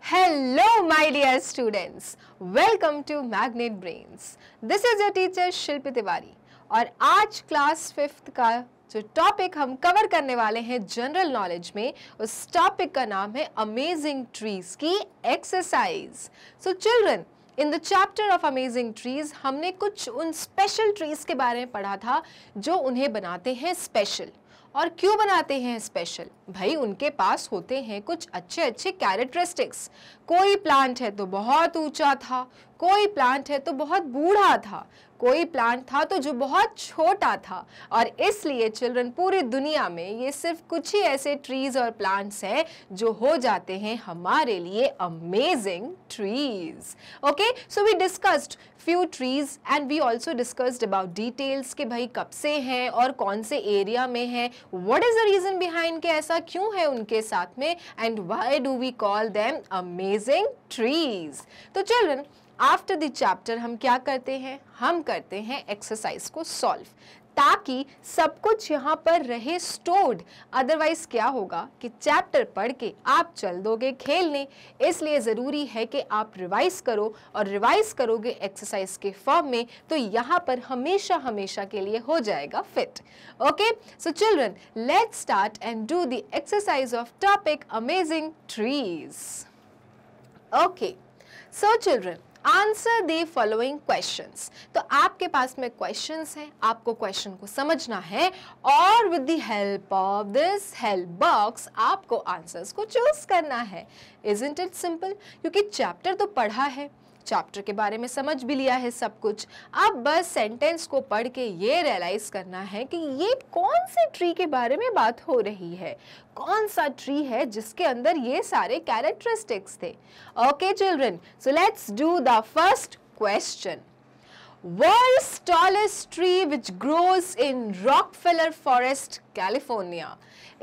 Hello my dear students, welcome to Magnet Brains. This is your teacher Shilpi Tiwari और आज class fifth का जो topic हम cover करने वाले हैं जनरल नॉलेज में उस टॉपिक का नाम है अमेजिंग ट्रीज की exercise so children in the chapter of amazing trees हमने कुछ उन स्पेशल ट्रीज के बारे में पढ़ा था जो उन्हें बनाते हैं स्पेशल और क्यों बनाते हैं स्पेशल भाई उनके पास होते हैं कुछ अच्छे अच्छे कैरेक्टरिस्टिक्स कोई प्लांट है तो बहुत ऊंचा था कोई प्लांट है तो बहुत बूढ़ा था कोई प्लांट था तो जो बहुत छोटा था और इसलिए चिल्ड्रन पूरी दुनिया में ये सिर्फ कुछ ही ऐसे ट्रीज और प्लांट्स हैं जो हो जाते हैं हमारे लिए amazing trees okay so we discussed few trees and we also discussed about details के भाई कब से हैं और कौन से एरिया में हैं what is the reason behind के ऐसा क्यों है उनके साथ में and why do we call them amazing trees तो चिल्ड्रन आफ्टर द चैप्टर हम क्या करते हैं हम करते हैं एक्सरसाइज को सॉल्व ताकि सब कुछ यहाँ पर रहे स्टोर्ड अदरवाइज क्या होगा कि चैप्टर पढ़ के आप चल दोगे खेलने इसलिए ज़रूरी है कि आप रिवाइज करो और रिवाइज करोगे एक्सरसाइज के फॉर्म में तो यहाँ पर हमेशा हमेशा के लिए हो जाएगा fit okay so children let start and do the exercise of topic amazing trees okay so children answer the following question तो आपके पास में क्वेश्चन है आपको क्वेश्चन को समझना है और with the help of this help box आपको आंसर्स को चूज करना है इज इंट इट सिंपल क्योंकि चैप्टर तो पढ़ा है चैप्टर के बारे में समझ भी लिया है सब कुछ अब बस सेंटेंस को पढ़ के ये रियलाइज करना है कि ये कौन से ट्री के बारे में बात हो रही है कौन सा ट्री है जिसके अंदर ये सारे कैरेक्टरिस्टिक्स थे okay children so let's do the first question world tallest tree which grows in Rockefeller forest California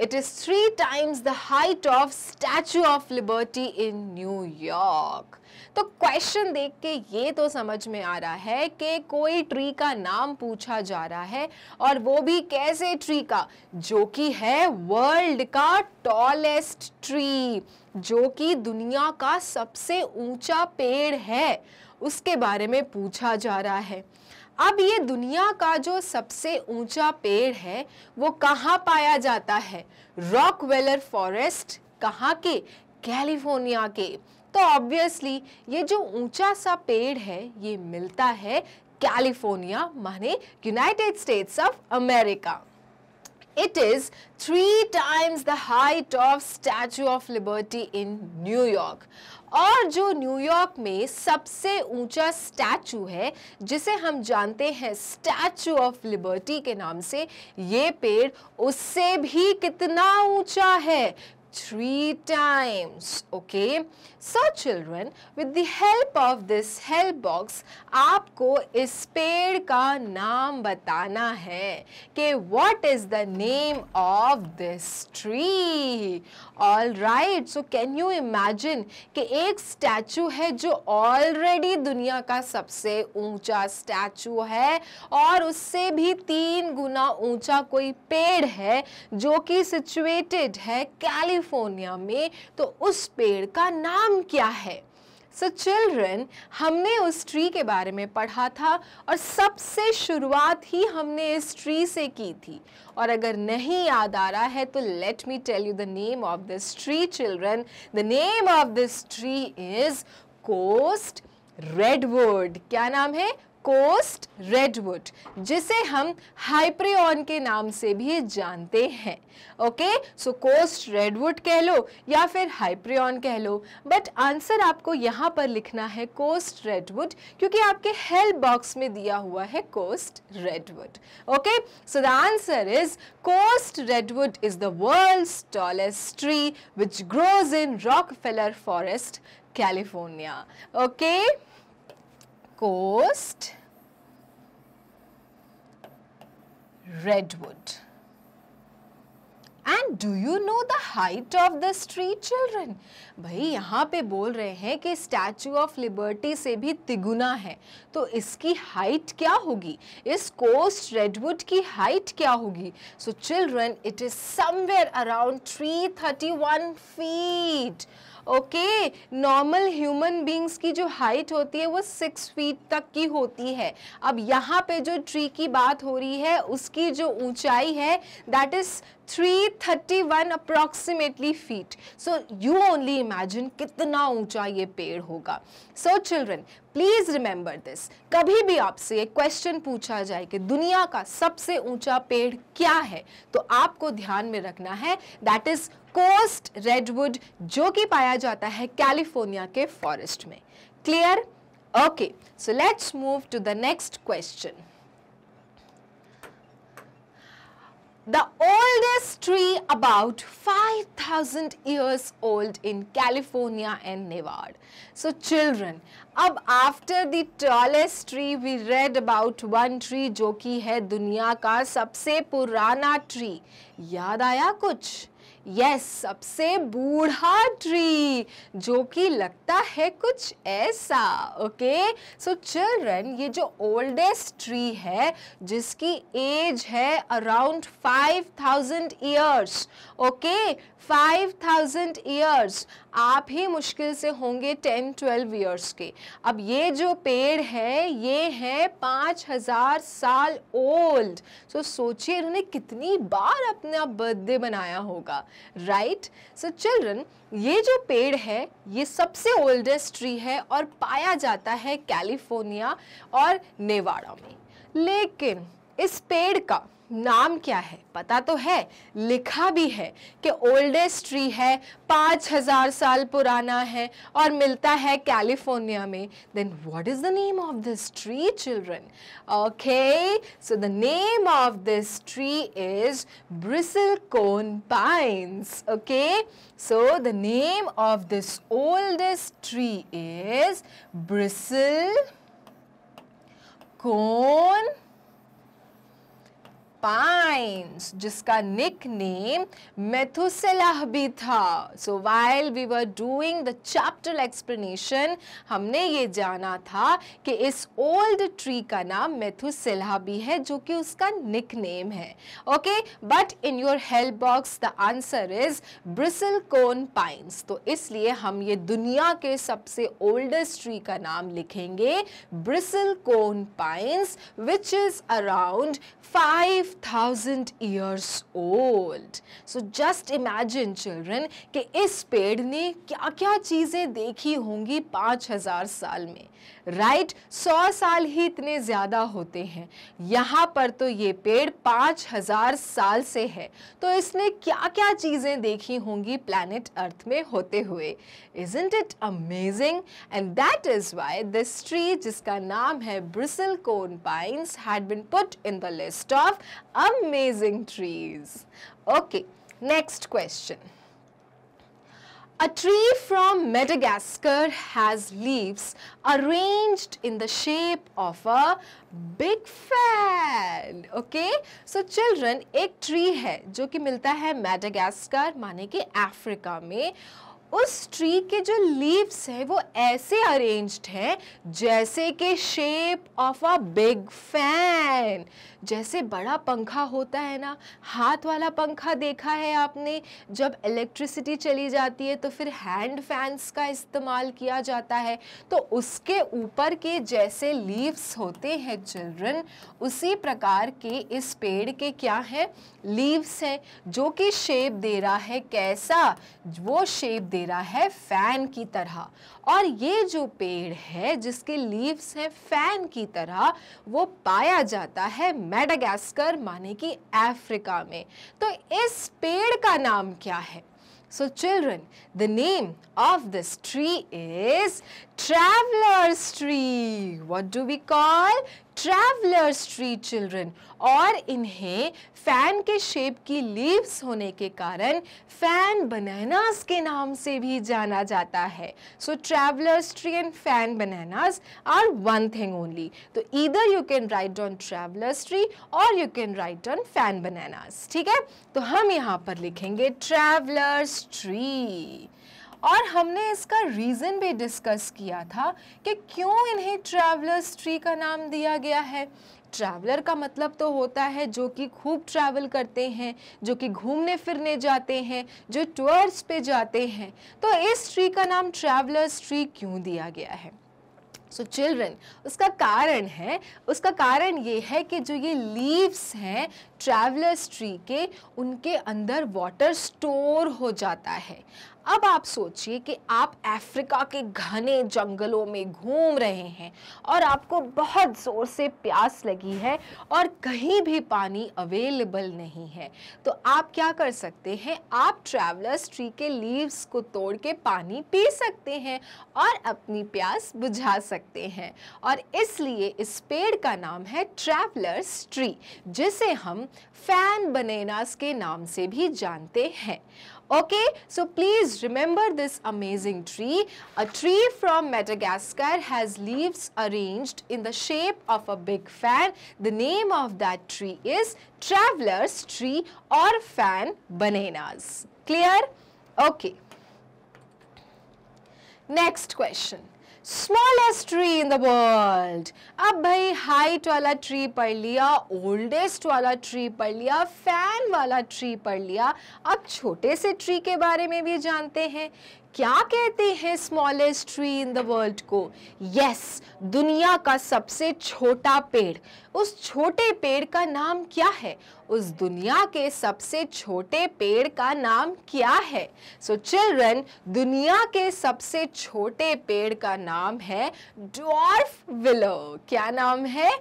it is three times the height of statue of liberty in New York तो question देख के ये तो समझ में आ रहा है कि कोई ट्री का नाम पूछा जा रहा है और वो भी कैसे ट्री का जो कि है वर्ल्ड का टॉलेस्ट ट्री जो कि दुनिया का सबसे ऊंचा पेड़ है उसके बारे में पूछा जा रहा है अब ये दुनिया का जो सबसे ऊंचा पेड़ है वो कहाँ पाया जाता है रॉकवेलर फॉरेस्ट कहाँ के कैलिफोर्निया के तो ऑब्वियसली ये जो ऊंचा सा पेड़ है ये मिलता है कैलिफोर्निया माने United States of America it is three times the height of statue of liberty in New York और जो न्यूयॉर्क में सबसे ऊंचा स्टैचू है जिसे हम जानते हैं स्टैचू ऑफ लिबर्टी के नाम से ये पेड़ उससे भी कितना ऊंचा है three times. Okay. So children, with the help of this help box, aapko is ped ka naam batana hai ke what is the name of this tree? All right. So can you imagine ke ek statue hai jo already duniya ka sabse uncha statue hai aur usse bhi teen guna uncha koi ped hai jo ki situated hai California California में तो उस पेड़ का नाम क्या है so so children हमने उस ट्री के बारे में पढ़ा था और सबसे शुरुआत ही हमने इस ट्री से की थी और अगर नहीं याद आ रहा है तो let me tell you the name of this tree children the name of this tree is coast redwood क्या नाम है कोस्ट रेडवुड जिसे हम हाइप्रियन के नाम से भी जानते हैं ओके सो कोस्ट रेडवुड कह लो या फिर हाइप्रियन कह लो बट आंसर आपको यहाँ पर लिखना है कोस्ट रेडवुड क्योंकि आपके हेल्प बॉक्स में दिया हुआ है coast redwood okay so the answer is coast redwood is the world tallest tree which grows in Rockefeller forest California okay coast redwood. And do you know the height of this tree children भाई यहाँ पे बोल रहे हैं कि statue of liberty से भी तिगुना है तो इसकी हाइट क्या होगी इस कोस्ट रेडवुड की हाइट क्या होगी so children it is somewhere around 331 feet okay normal human beings की जो हाइट होती है वो सिक्स फीट तक की होती है अब यहाँ पे जो ट्री की बात हो रही है उसकी जो ऊंचाई है that is 331 approximately feet so you only imagine कितना ऊंचा ये पेड़ होगा So children please remember this कभी भी आपसे एक क्वेश्चन पूछा जाए कि दुनिया का सबसे ऊंचा पेड़ क्या है तो आपको ध्यान में रखना है दैट इज़ कोस्ट रेडवुड जो कि पाया जाता है कैलिफोर्निया के फॉरेस्ट में clear okay so let's move to the next question the oldest tree about 5000 years old in California and Nevada. So children, अब after the tallest tree we read about one tree जो कि है दुनिया का सबसे पुराना tree. याद आया कुछ यस सबसे बूढ़ा ट्री जो कि लगता है कुछ ऐसा ओके सो चिल्ड्रन ये जो ओल्डेस्ट ट्री है जिसकी एज है अराउंड 5000 ईयर्स ओके 5000 ईयर्स आप ही मुश्किल से होंगे 10-12 ईयर्स के अब ये जो पेड़ है ये है 5000 साल ओल्ड सो so, सोचिए इन्होंने कितनी बार अपना बर्थडे बनाया होगा राइट सो चिल्ड्रन ये जो पेड़ है ये सबसे ओल्डेस्ट ट्री है और पाया जाता है कैलिफोर्निया और नेवाड़ा में लेकिन इस पेड़ का नाम क्या है पता तो है लिखा भी है कि ओल्डेस्ट ट्री है पाँच हज़ार साल पुराना है और मिलता है कैलिफोर्निया में then what is the name of this tree children okay so the name of this tree is bristlecone pines okay so the name of this oldest tree is bristlecone pines जिसका nickname Methuselah भी था so while we were doing the chapter explanation हमने ये जाना था कि इस old tree का नाम मेथुसेलाह भी है जो कि उसका निक नेम है okay but in your help box the answer is bristlecone pines तो इसलिए हम ये दुनिया के सबसे ओल्डेस्ट ट्री का नाम लिखेंगे bristlecone pines which is around five thousand years old so just imagine children कि इस पेड़ ने क्या क्या चीज़ें देखी होंगी पाँच हजार साल में राइट right? सौ साल ही इतने ज़्यादा होते हैं यहाँ पर तो ये पेड़ हजार साल से है तो इसने क्या क्या चीज़ें देखी होंगी प्लानट अर्थ में होते हुए isn't it amazing and that is why this tree जिसका नाम है bristlecone pines had been put in the list of Amazing trees. Okay, next question. A tree from Madagascar has leaves arranged in the shape of a big fan. Okay, so children एक tree है जो कि मिलता है Madagascar माने कि Africa में उस ट्री के जो लीव्स है वो ऐसे अरेंज्ड हैं जैसे कि shape of a big fan जैसे बड़ा पंखा होता है ना हाथ वाला पंखा देखा है आपने जब इलेक्ट्रिसिटी चली जाती है तो फिर हैंड फैंस का इस्तेमाल किया जाता है तो उसके ऊपर के जैसे लीव्स होते हैं चिल्ड्रन उसी प्रकार के इस पेड़ के क्या हैं लीव्स हैं जो कि शेप दे रहा है कैसा वो शेप दे घेरा है फैन की तरह और ये जो पेड़ है जिसके लीव्स हैं फैन की तरह वो पाया जाता है मेडागास्कर माने कि अफ्रीका में तो इस पेड़ का नाम क्या है so children the name of this tree is travellers tree What do we call travellers tree children और इन्हें फैन के शेप की लीव्स होने के कारण फैन बनानास के नाम से भी जाना जाता है so travellers tree and fan bananas are one thing only तो इधर you can write on travellers tree और you can write on fan bananas ठीक है तो हम यहाँ पर लिखेंगे ट्रैवलर्स ट्री और हमने इसका रीज़न भी डिस्कस किया था कि क्यों इन्हें ट्रैवलर्स ट्री का नाम दिया गया है ट्रैवलर का मतलब तो होता है जो कि खूब ट्रैवल करते हैं जो कि घूमने फिरने जाते हैं जो टूर्स पे जाते हैं तो इस ट्री का नाम ट्रैवलर्स ट्री क्यों दिया गया है सो so चिल्ड्रन उसका कारण है उसका कारण ये है कि जो ये लीव्स हैं ट्रैवलर्स ट्री के उनके अंदर वाटर स्टोर हो जाता है अब आप सोचिए कि आप अफ्रीका के घने जंगलों में घूम रहे हैं और आपको बहुत ज़ोर से प्यास लगी है और कहीं भी पानी अवेलेबल नहीं है तो आप क्या कर सकते हैं आप ट्रैवलर्स ट्री के लीव्स को तोड़ के पानी पी सकते हैं और अपनी प्यास बुझा सकते हैं और इसलिए इस पेड़ का नाम है ट्रैवलर्स ट्री जिसे हम फैन बनेनास के नाम से भी जानते हैं Okay, so please remember this amazing tree. A tree from Madagascar has leaves arranged in the shape of a big fan. The name of that tree is traveler's tree or fan bananas. Clear? Okay. Next question. Smallest tree in the world अब भाई height वाला tree पढ़ लिया oldest वाला tree पढ़ लिया fan वाला tree पढ़ लिया अब छोटे से ट्री के बारे में भी जानते हैं क्या कहते हैं smallest tree in the world को यस yes, दुनिया का सबसे छोटा पेड़ उस छोटे पेड़ का नाम क्या है उस दुनिया के सबसे छोटे पेड़ का नाम क्या है सो so, चिल्ड्रन दुनिया के सबसे छोटे पेड़ का नाम है डॉर्फ विलो क्या नाम है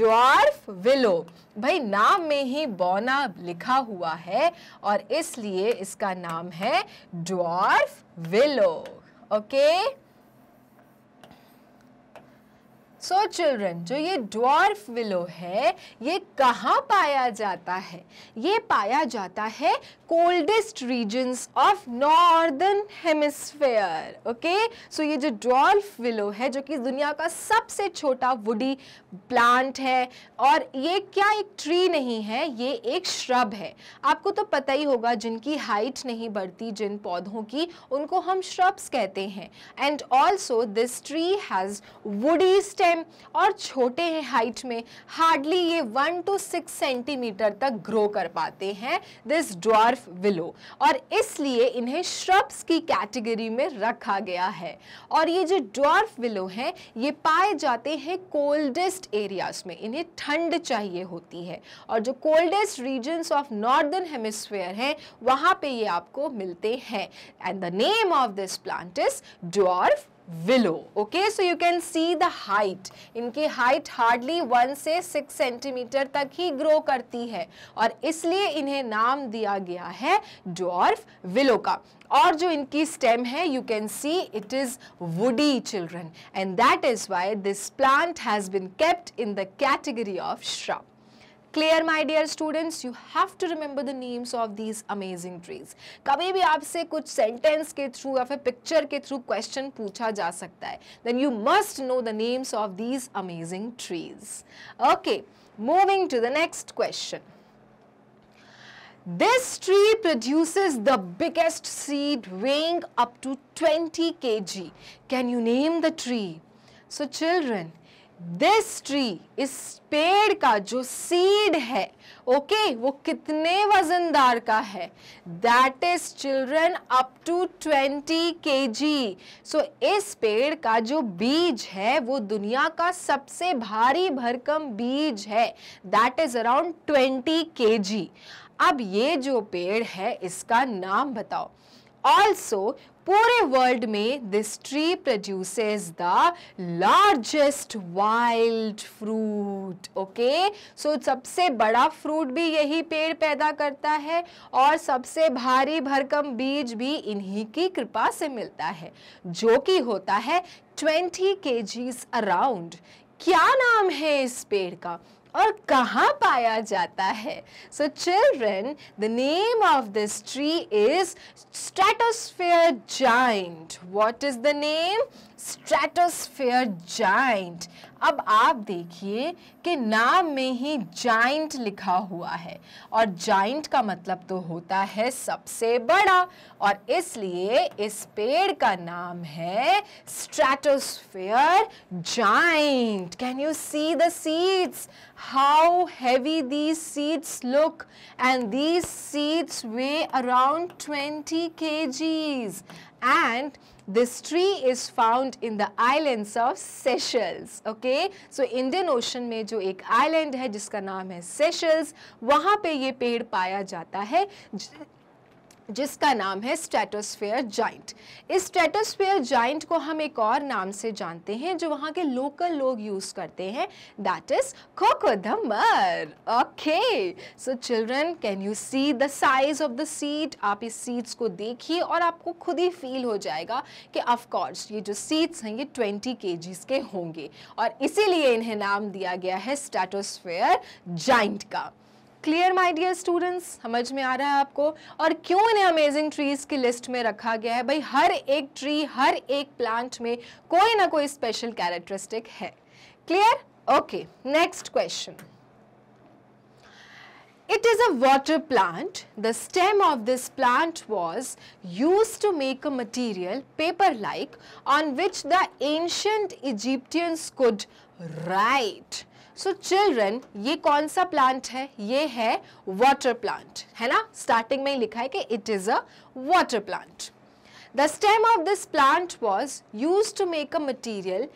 डॉर्फ विलो भाई नाम में ही बौना लिखा हुआ है और इसलिए इसका नाम है dwarf willow okay okay? So so children जो ये ड्वार्फ विलो है ये कहाँ पाया जाता है ये पाया जाता है coldest regions of northern hemisphere okay so ये जो ड्वार्फ विलो है जो कि दुनिया का सबसे छोटा वुडी प्लांट है और ये क्या एक ट्री नहीं है ये एक श्रब है आपको तो पता ही होगा जिनकी हाइट नहीं बढ़ती जिन पौधों की उनको हम श्रब्स कहते हैं and also this tree has woody हैं और छोटे हैं हाइट में हार्डली ये वन टू सिक्स सेंटीमीटर तक ग्रो कर पाते हैं दिस ड्वार्फ विलो और इसलिए इन्हें श्रब्स की कैटेगरी में रखा गया है और ये जो ड्वार्फ विलो हैं ये पाए जाते हैं कोल्डेस्ट एरियाज में इन्हें ठंड चाहिए होती है और जो coldest regions of northern hemisphere हैं वहाँ पे ये आपको मिलते हैं and the name of this plant is dwarf willow okay so you can see the height इनकी height hardly 1 से 6 सेंटीमीटर तक ही grow करती है और इसलिए इन्हें नाम दिया गया है dwarf willow का और जो इनकी stem है you can see it is woody children and that is why this plant has been kept in the category of shrub clear my dear students you have to remember the names of these amazing trees kabhi bhi aap kuch sentence ke through ya picture ke through question pucha ja sakta hai then you must know the names of these amazing trees okay moving to the next question this tree produces the biggest seed weighing up to 20 kg can you name the tree so children this tree इस पेड़ का जो seed है okay okay, वो कितने वजनदार का है that is children up to 20 K जी सो इस पेड़ का जो बीज है वो दुनिया का सबसे भारी भरकम बीज है दैट इज अराउंड 20 के जी अब ये जो पेड़ है इसका नाम बताओ ऑल्सो पूरे वर्ल्ड में this tree produces the largest wild fruit okay so सबसे बड़ा फ्रूट भी यही पेड़ पैदा करता है और सबसे भारी भरकम बीज भी इन्हीं की कृपा से मिलता है जो कि होता है 20 के अराउंड क्या नाम है इस पेड़ का और कहाँ पाया जाता है so children the name of this tree is stratosphere giant what is the name stratosphere giant अब आप देखिए कि नाम में ही जाइंट लिखा हुआ है और जाइंट का मतलब तो होता है सबसे बड़ा और इसलिए इस पेड़ का नाम है stratosphere giant can you see the seeds how heavy these seeds look and these seeds weigh around twenty KGs and this tree is found in the islands of Seychelles. Okay, so Indian Ocean में जो एक island है जिसका नाम है Seychelles, वहाँ पे ये पेड़ पाया जाता है जिसका नाम है स्ट्रेटोस्फेयर जाइंट इस स्ट्रेटोस्फेयर जाइंट को हम एक और नाम से जानते हैं जो वहाँ के लोकल लोग यूज़ करते हैं that is coco de mer okay so children can you see the size of the seed आप इस सीट्स को देखिए और आपको खुद ही फील हो जाएगा कि ऑफकोर्स ये जो सीट्स हैं ये ट्वेंटी के के होंगे और इसीलिए इन्हें नाम दिया गया है स्टेटोस्फेयर जाइंट का क्लियर माय डियर स्टूडेंट्स समझ में आ रहा है आपको और क्यों इन्हें अमेजिंग ट्रीज की लिस्ट में रखा गया है भाई हर एक ट्री हर एक प्लांट में कोई ना कोई स्पेशल कैरेक्टरिस्टिक है clear okay next question it is a water plant the stem of this plant was use to make a material paper like on which the ancient Egyptians could write so so, children ये कौन सा plant है ये है water plant है ना starting में ही लिखा है कि it is a water plant the stem of this plant was use to make a material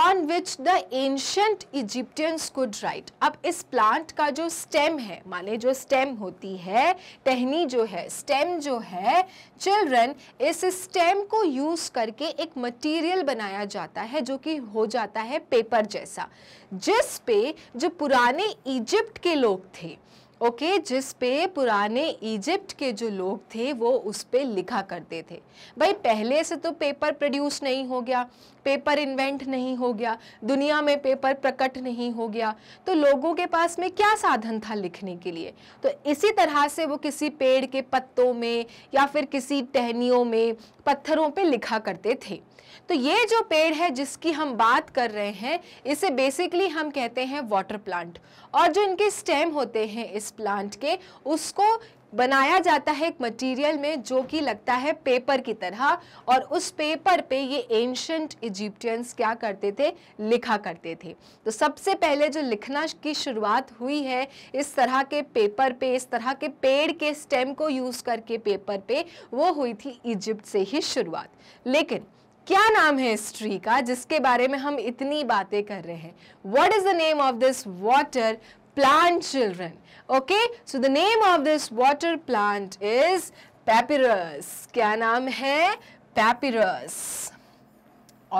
on which the ancient Egyptians could write अब इस प्लांट का जो स्टेम है माने जो स्टेम होती है टहनी जो है स्टेम जो है चिल्ड्रन इस स्टेम को यूज़ करके एक मटेरियल बनाया जाता है जो कि हो जाता है पेपर जैसा जिस पे जो पुराने इजिप्ट के लोग थे ओके okay, जिस पे पुराने इजिप्ट के जो लोग थे वो उस पर लिखा करते थे भाई पहले से तो पेपर प्रोड्यूस नहीं हो गया पेपर इन्वेंट नहीं हो गया दुनिया में पेपर प्रकट नहीं हो गया तो लोगों के पास में क्या साधन था लिखने के लिए तो इसी तरह से वो किसी पेड़ के पत्तों में या फिर किसी टहनियों में पत्थरों पे लिखा करते थे तो ये जो पेड़ है जिसकी हम बात कर रहे हैं इसे बेसिकली हम कहते हैं वाटर प्लांट और जो इनके स्टेम होते हैं इस प्लांट के उसको बनाया जाता है एक मटेरियल में जो कि लगता है पेपर की तरह और उस पेपर पे ये एंशंट इजिप्टियंस क्या करते थे लिखा करते थे तो सबसे पहले जो लिखना की शुरुआत हुई है इस तरह के पेपर पे इस तरह के पेड़ के स्टेम को यूज़ करके पेपर पे वो हुई थी इजिप्ट से ही शुरुआत लेकिन क्या नाम है इस ट्री का जिसके बारे में हम इतनी बातें कर रहे हैं what is the name of this water plant children okay so the name of this water plant is papyrus क्या नाम है पैपिरस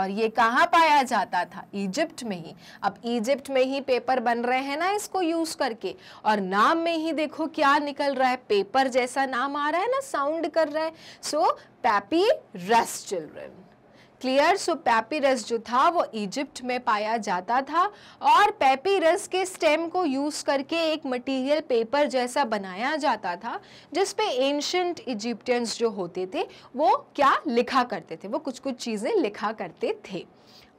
और ये कहाँ पाया जाता था इजिप्ट में ही अब इजिप्ट में ही पेपर बन रहे हैं ना इसको यूज़ करके और नाम में ही देखो क्या निकल रहा है पेपर जैसा नाम आ रहा है ना साउंड कर रहा है so papyrus children clear so papyrus जो था वो इजिप्ट में पाया जाता था और पैपीरस के स्टेम को यूज़ करके एक मटेरियल पेपर जैसा बनाया जाता था जिसपे एंशंट इजिप्टियंस जो होते थे वो क्या लिखा करते थे वो कुछ कुछ चीज़ें लिखा करते थे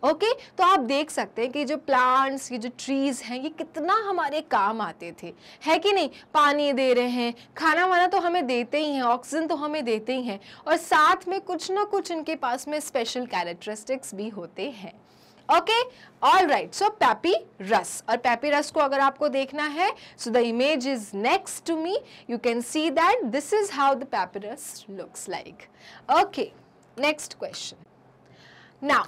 ओके okay? तो आप देख सकते हैं कि जो प्लांट्स ये जो ट्रीज़ हैं ये कितना हमारे काम आते थे है कि नहीं पानी दे रहे हैं खाना वाना तो हमें देते ही हैं ऑक्सीजन तो हमें देते ही हैं और साथ में कुछ ना कुछ इनके पास में स्पेशल कैरेक्टरिस्टिक्स भी होते हैं okay all right so papyrus और पैपी रस को अगर आपको देखना है so the image is next to me you can see that this is how the papyrus looks like okay next question now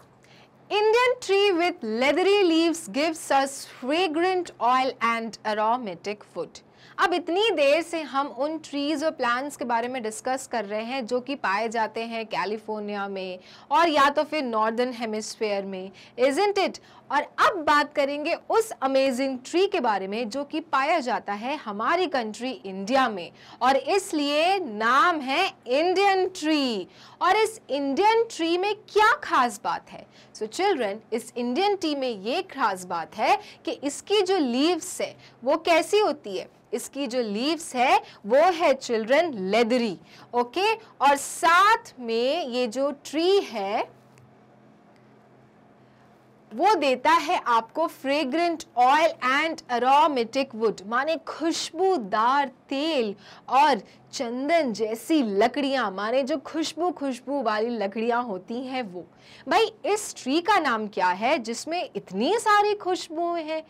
Indian tree with leathery leaves gives us fragrant oil and aromatic food. अब इतनी देर से हम उन trees और plants के बारे में discuss कर रहे हैं जो कि पाए जाते हैं कैलिफोर्निया में और या तो फिर नॉर्दर्न हेमिस्फेयर में इजेंट इट और अब बात करेंगे उस अमेजिंग ट्री के बारे में जो कि पाया जाता है हमारी कंट्री इंडिया में और इसलिए नाम है इंडियन ट्री और इस इंडियन ट्री में क्या खास बात है सो so चिल्ड्रन इस इंडियन ट्री में ये खास बात है कि इसकी जो लीव्स है वो कैसी होती है इसकी जो लीव्स है वो है चिल्ड्रन लेदरी ओके और साथ में ये जो ट्री है वो देता है आपको fragrant oil and aromatic wood माने खुशबूदार तेल और चंदन जैसी लकड़ियां माने जो खुशबू खुशबू वाली लकड़ियां होती हैं वो भाई इस ट्री का नाम क्या है जिसमें इतनी सारी खुशबू हैं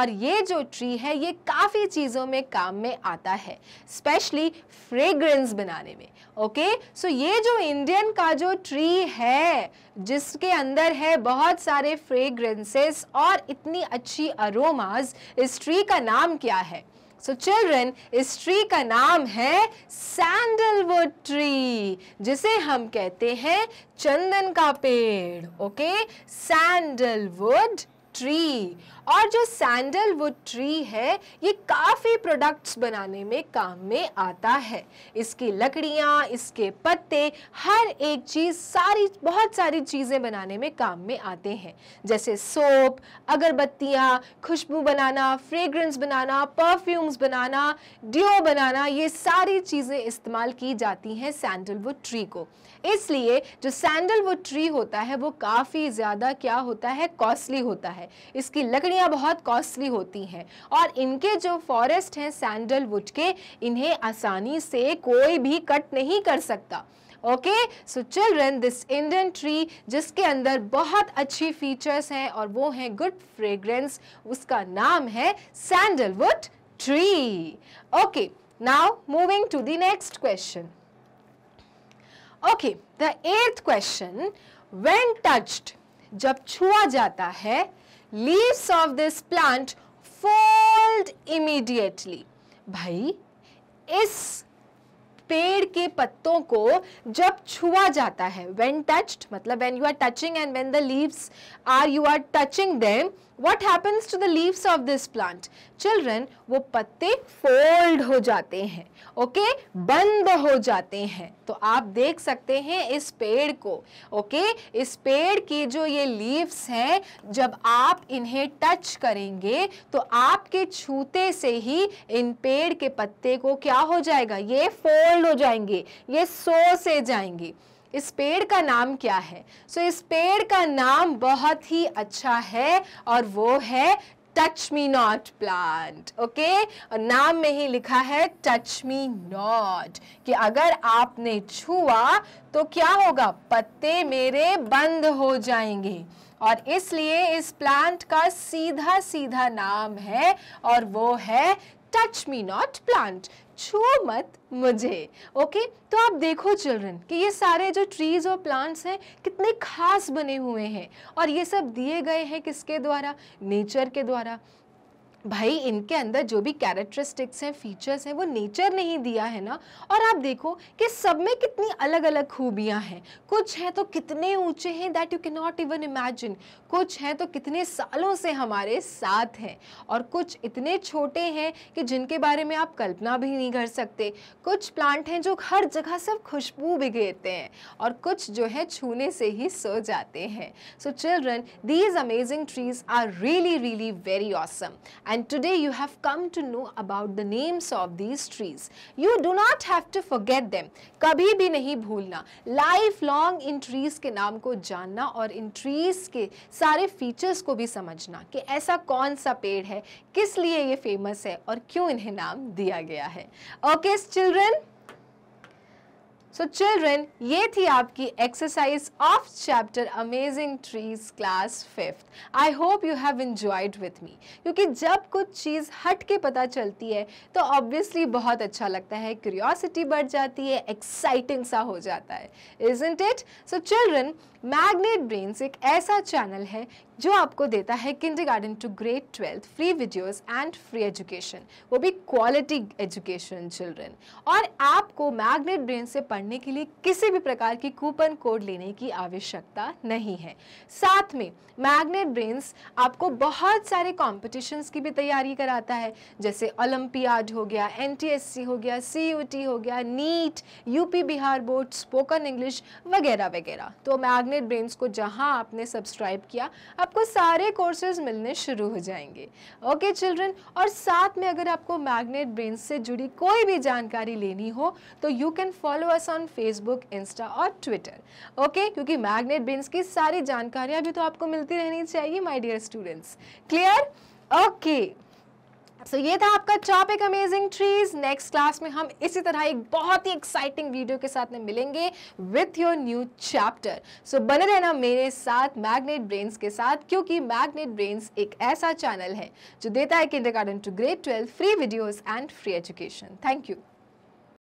और ये जो ट्री है ये काफ़ी चीज़ों में काम में आता है स्पेशली फ्रेग्रेंस बनाने में ओके सो so ये जो इंडियन का जो ट्री है जिसके अंदर है बहुत सारे फ्रेग्रेंसेस और इतनी अच्छी अरोमाज इस ट्री का नाम क्या है सो चिल्ड्रन इस ट्री का नाम है सैंडलवुड ट्री जिसे हम कहते हैं चंदन का पेड़ ओके सैंडलवुड ट्री और जो सैंडलवुड ट्री है ये काफ़ी प्रोडक्ट्स बनाने में काम में आता है इसकी लकड़ियाँ इसके पत्ते हर एक चीज़ सारी बहुत सारी चीज़ें बनाने में काम में आते हैं जैसे सोप अगरबत्तियाँ खुशबू बनाना फ्रेग्रेंस बनाना परफ्यूम्स बनाना ड्यो बनाना ये सारी चीज़ें इस्तेमाल की जाती हैं सैंडलवुड ट्री को इसलिए जो सैंडलवुड ट्री होता है वो काफ़ी ज़्यादा क्या होता है कॉस्टली होता है इसकी लकड़ियाँ बहुत कॉस्टली होती हैं और इनके जो फॉरेस्ट हैं सैंडलवुड के इन्हें आसानी से कोई भी कट नहीं कर सकता okay so children this Indian tree जिसके अंदर बहुत अच्छी फीचर्स हैं और वो हैं गुड फ्रेग्रेंस उसका नाम है sandalwood tree okay now moving to the next question okay the eighth question when touched जब छुआ जाता है leaves of this plant fold immediately भाई इस पेड़ के पत्तों को जब छुआ जाता है वेन टच्ड मतलब when you are touching and when the leaves are you are touching them what happens to the leaves of this plant children वो पत्ते फोल्ड हो जाते हैं ओके okay? बंद हो जाते हैं तो आप देख सकते हैं इस पेड़ को ओके okay? इस पेड़ के जो ये लीव्स हैं जब आप इन्हें टच करेंगे तो आपके छूते से ही इन पेड़ के पत्ते को क्या हो जाएगा ये फोल्ड हो जाएंगे ये सो से जाएंगे इस पेड़ का नाम क्या है सो so, इस पेड़ का नाम बहुत ही अच्छा है और वो है touch me not plant okay और नाम में ही लिखा है टच मी नॉट कि अगर आपने छुआ तो क्या होगा पत्ते मेरे बंद हो जाएंगे और इसलिए इस प्लांट का सीधा सीधा नाम है और वो है टच मी नॉट प्लांट छुओ मत मुझे ओके तो आप देखो चिल्ड्रन कि ये सारे जो ट्रीज और प्लांट्स हैं कितने खास बने हुए हैं और ये सब दिए गए हैं किसके द्वारा नेचर के द्वारा भाई इनके अंदर जो भी कैरेक्टरिस्टिक्स हैं फीचर्स हैं वो नेचर ने ही दिया है ना और आप देखो कि सब में कितनी अलग अलग खूबियां हैं कुछ हैं तो कितने ऊंचे हैं that you can not even imagine कुछ हैं तो कितने सालों से हमारे साथ हैं और कुछ इतने छोटे हैं कि जिनके बारे में आप कल्पना भी नहीं कर सकते कुछ प्लांट हैं जो हर जगह सिर्फ खुशबू बिगेरते हैं और कुछ जो है छूने से ही सो जाते हैं so children these amazing trees are really really very awesome And today you have come to know about the names of these trees. You do not have to forget them. कभी भी नहीं भूलना लाइफ लॉन्ग इन trees के नाम को जानना और इन trees के सारे फीचर्स को भी समझना कि ऐसा कौन सा पेड़ है किस लिए ये फेमस है और क्यों इन्हें नाम दिया गया है ओके चिल्ड्रन सो चिल्ड्रन ये थी आपकी exercise of chapter amazing trees class fifth I hope you have enjoyed with me क्योंकि जब कुछ चीज़ हट के पता चलती है तो ऑब्वियसली बहुत अच्छा लगता है क्यूरियोसिटी बढ़ जाती है एक्साइटिंग सा हो जाता है isn't it so children Magnet Brains एक ऐसा चैनल है जो आपको देता है kindergarten to grade twelfth free videos and free education वो भी क्वालिटी एजुकेशन चिल्ड्रन और आपको मैग्नेट ब्रेन से पढ़ने के लिए किसी भी प्रकार की कूपन कोड लेने की आवश्यकता नहीं है साथ में मैग्नेट ब्रेन्स आपको बहुत सारे कॉम्पिटिशन्स की भी तैयारी कराता है जैसे ओलम्पियाड हो गया एन हो गया सी हो गया NEET UP Bihar board spoken English वगैरह वगैरह तो मैग्नेट ब्रेन्स को जहाँ आपने सब्सक्राइब किया आपको सारे कोर्सेज मिलने शुरू हो जाएंगे ओके चिल्ड्रन और साथ में अगर आपको मैग्नेट ब्रेन से जुड़ी कोई भी जानकारी लेनी हो तो you can follow us on Facebook Insta और ट्विटर ओके क्योंकि मैग्नेट ब्रेन की सारी जानकारियाँ भी तो आपको मिलती रहनी चाहिए my dear students clear okay so so, ये था आपका topic amazing trees next class में हम इसी तरह एक बहुत ही एक्साइटिंग वीडियो के साथ में मिलेंगे with your new chapter so बने रहना मेरे साथ मैग्नेट ब्रेन्स के साथ क्योंकि मैग्नेट ब्रेन्स एक ऐसा चैनल है जो देता है kindergarten to grade twelve free videos and free education thank you